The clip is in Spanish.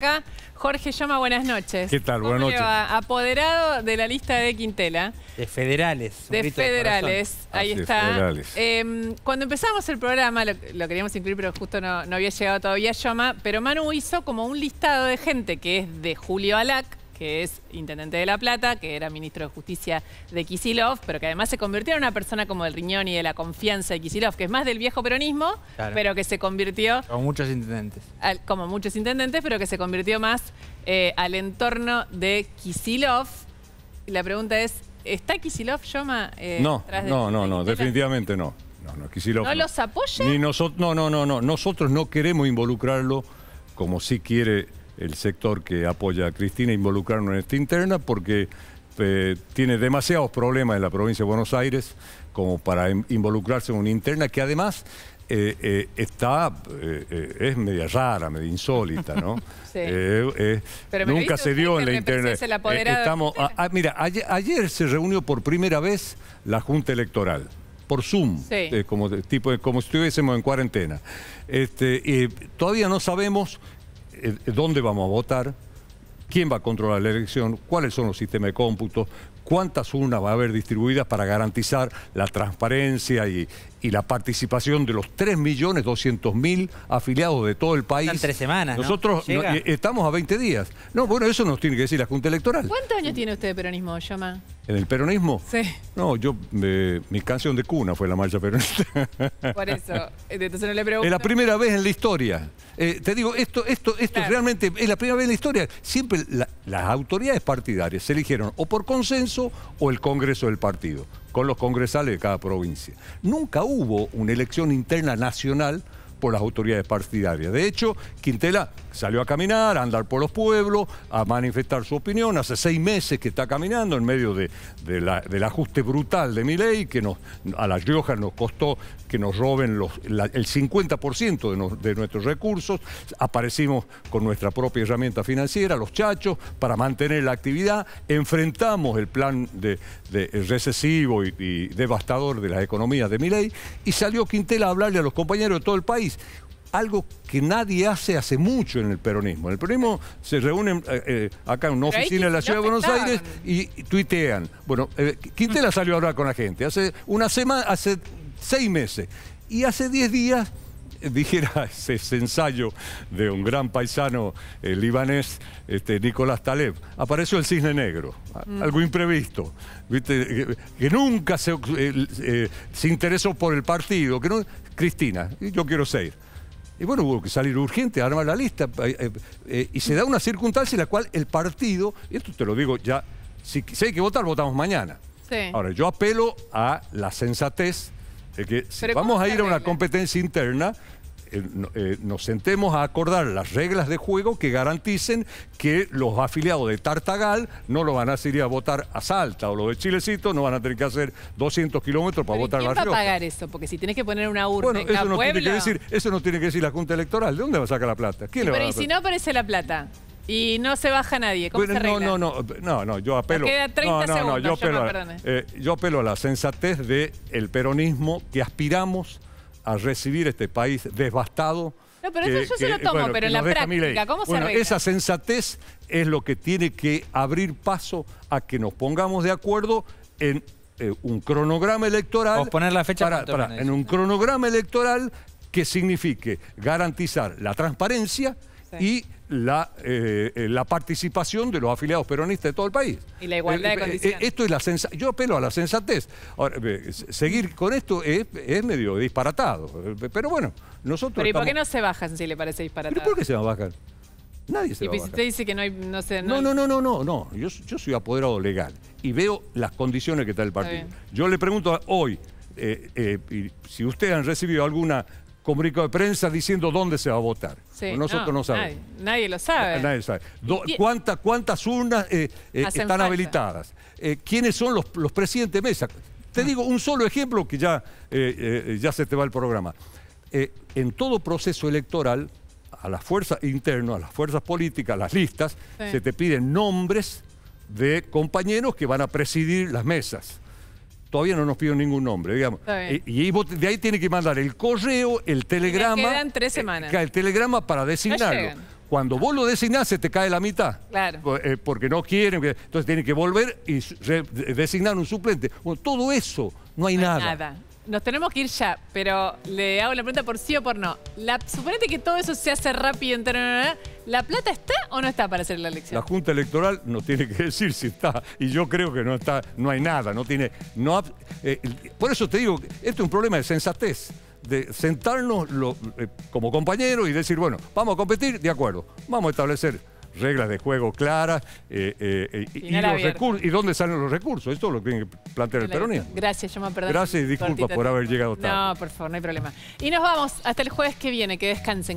Acá Jorge Llama, buenas noches. ¿Qué tal? Buenas noches. Apoderado de la lista de Quintela. De federales. De federales, ahí está. Federales. Em, cuando empezamos el programa, lo, queríamos incluir, pero justo no, había llegado todavía Yoma, pero Manu hizo como un listado de gente que es de Julio Alac, que es intendente de La Plata, que era ministro de Justicia de Kisilov, pero que además se convirtió en una persona como el riñón y de la confianza de Kisilov, que es más del viejo peronismo, pero que se convirtió... Como muchos intendentes. como muchos intendentes, pero que se convirtió más eh, al entorno de Kisilov. La pregunta es, ¿está Kisilov, Yoma? Eh, no, no, no, definitivamente no. No, no, ¿No, los apoya? no, no, no, no, no. Nosotros no queremos involucrarlo como si quiere el sector que apoya a Cristina involucrarnos en esta interna porque eh, tiene demasiados problemas en la provincia de Buenos Aires como para involucrarse en una interna que además eh, eh, está, es media rara, media insólita, ¿no? Sí. nunca se dio en la interna. Estamos, mira, ayer, se reunió por primera vez la Junta Electoral por Zoom, como, tipo, como si estuviésemos en cuarentena. Este, y todavía no sabemos eh, eh, dónde vamos a votar, quién va a controlar la elección, cuáles son los sistemas de cómputo, cuántas urnas va a haber distribuidas para garantizar la transparencia y, la participación de los 3.200.000 afiliados de todo el país. Están tres semanas. Nosotros eh, estamos a 20 días. No, bueno, eso nos tiene que decir la Junta Electoral. ¿Cuántos años tiene usted de peronismo, Yoma? ¿En el peronismo? Sí. No, yo, eh, mi canción de cuna fue la marcha peronista. Por eso, entonces no le pregunto. Es la primera vez en la historia. Eh, te digo, esto, esto, esto realmente es la primera vez en la historia. Siempre las autoridades partidarias se eligieron o por consenso o el Congreso del partido, con los congresales de cada provincia. Nunca hubo una elección interna nacional por las autoridades partidarias. De hecho, Quintela salió a caminar, a andar por los pueblos, a manifestar su opinión. Hace seis meses que está caminando en medio de, del ajuste brutal de mi ley, que a las Riojas nos costó que nos roben el 50% de, nuestros recursos. Aparecimos con nuestra propia herramienta financiera, los chachos, para mantener la actividad. Enfrentamos el plan de, eh, recesivo y, y, devastador de las economías de mi ley y salió Quintela a hablarle a los compañeros de todo el país algo que nadie hace hace mucho en el peronismo. En el peronismo se reúnen eh, eh, acá en una oficina de la Ciudad de Buenos Aires y tuitean. Bueno, eh, Quintela salió a hablar con la gente hace una semana, hace seis meses. Y hace diez días dijera ese, ensayo de un gran paisano eh, libanés, este, Nicolás Taleb, apareció el cisne negro, mm. algo imprevisto, Que, nunca eh, eh, se, interesó por el partido, que no, Cristina, yo quiero seguir. Y bueno, hubo que salir urgente, armar la lista, y se da una circunstancia en la cual el partido, y esto te lo digo ya, si, hay que votar, votamos mañana. Ahora, yo apelo a la sensatez vamos a ir a una competencia interna, eh, eh, nos sentemos a acordar las reglas de juego que garanticen que los afiliados de Tartagal no lo van a hacer ir a votar a Salta o los de Chilecito no van a tener que hacer 200 kilómetros para votar la ¿Quién va a pagar eso? Porque si tienes que poner una urna en eso no Tiene que decir, eso no tiene que decir la Junta Electoral. ¿De dónde va a sacar la plata? ¿Quién le va pero a ¿Y si no aparece la plata? Y no se baja nadie. ¿Cómo se no, no, no, no, no, yo apelo. no, no, no, yo, apelo, a, eh, yo apelo a la sensatez del el peronismo que aspiramos a recibir este país devastado. No, pero eso yo se lo tomo, pero en la práctica, ¿cómo se Esa sensatez es lo que tiene que abrir paso a que nos pongamos de acuerdo en eh, un cronograma electoral. O poner la fecha para, en un cronograma electoral que signifique garantizar la transparencia y eh, eh, la, participación de los afiliados peronistas de todo el país. Y la igualdad de eh, condiciones. Esto es la sensa Yo apelo a la sensatez. seguir con esto es, medio disparatado. Pero bueno, nosotros. Pero ¿y por qué no se bajan si le parece disparatado? por qué se bajan? Nadie se y va a usted dice que no hay... No, no, no, no, no, Yo, soy apoderado legal y veo las condiciones que está el partido. yo le pregunto hoy, si ustedes han recibido alguna comunicado de prensa diciendo dónde se va a votar. Nosotros no, sabemos. Nadie, lo sabe. ¿Cuántas, urnas eh, eh, están habilitadas? Eh, ¿Quiénes son los, presidentes de mesa? Te ah. digo un solo ejemplo que ya, ya se te va el programa. en todo proceso electoral, a las fuerzas internas, a las fuerzas políticas, a las listas, se te piden nombres de compañeros que van a presidir las mesas. Todavía no nos piden ningún nombre, digamos. Y, de ahí tiene que mandar el correo, el telegrama. Y quedan tres eh, semanas. El, telegrama para designarlo. Cuando vos lo designás, se te cae la mitad. Claro. Eh, porque no quieren. Entonces tienen que volver y designar un suplente. Bueno, todo eso, no hay, nada nos tenemos que ir ya, pero le hago la pregunta por sí o por no. La, suponete que todo eso se hace rápido, ¿la plata está o no está para hacer la elección? La Junta Electoral no tiene que decir si está, y yo creo que no está, no hay nada, no tiene... No, eh, por eso te digo, esto es un problema de sensatez de sentarnos eh, como compañeros y decir, bueno, vamos a competir, de acuerdo, vamos a establecer reglas de juego claras eh, eh, eh, y, los y dónde salen los recursos. Esto lo tiene que plantear el peronismo. Gracias, yo me perdido Gracias y disculpa por haber llegado tarde. No, por favor, no hay problema. Y nos vamos hasta el jueves que viene, que descansen.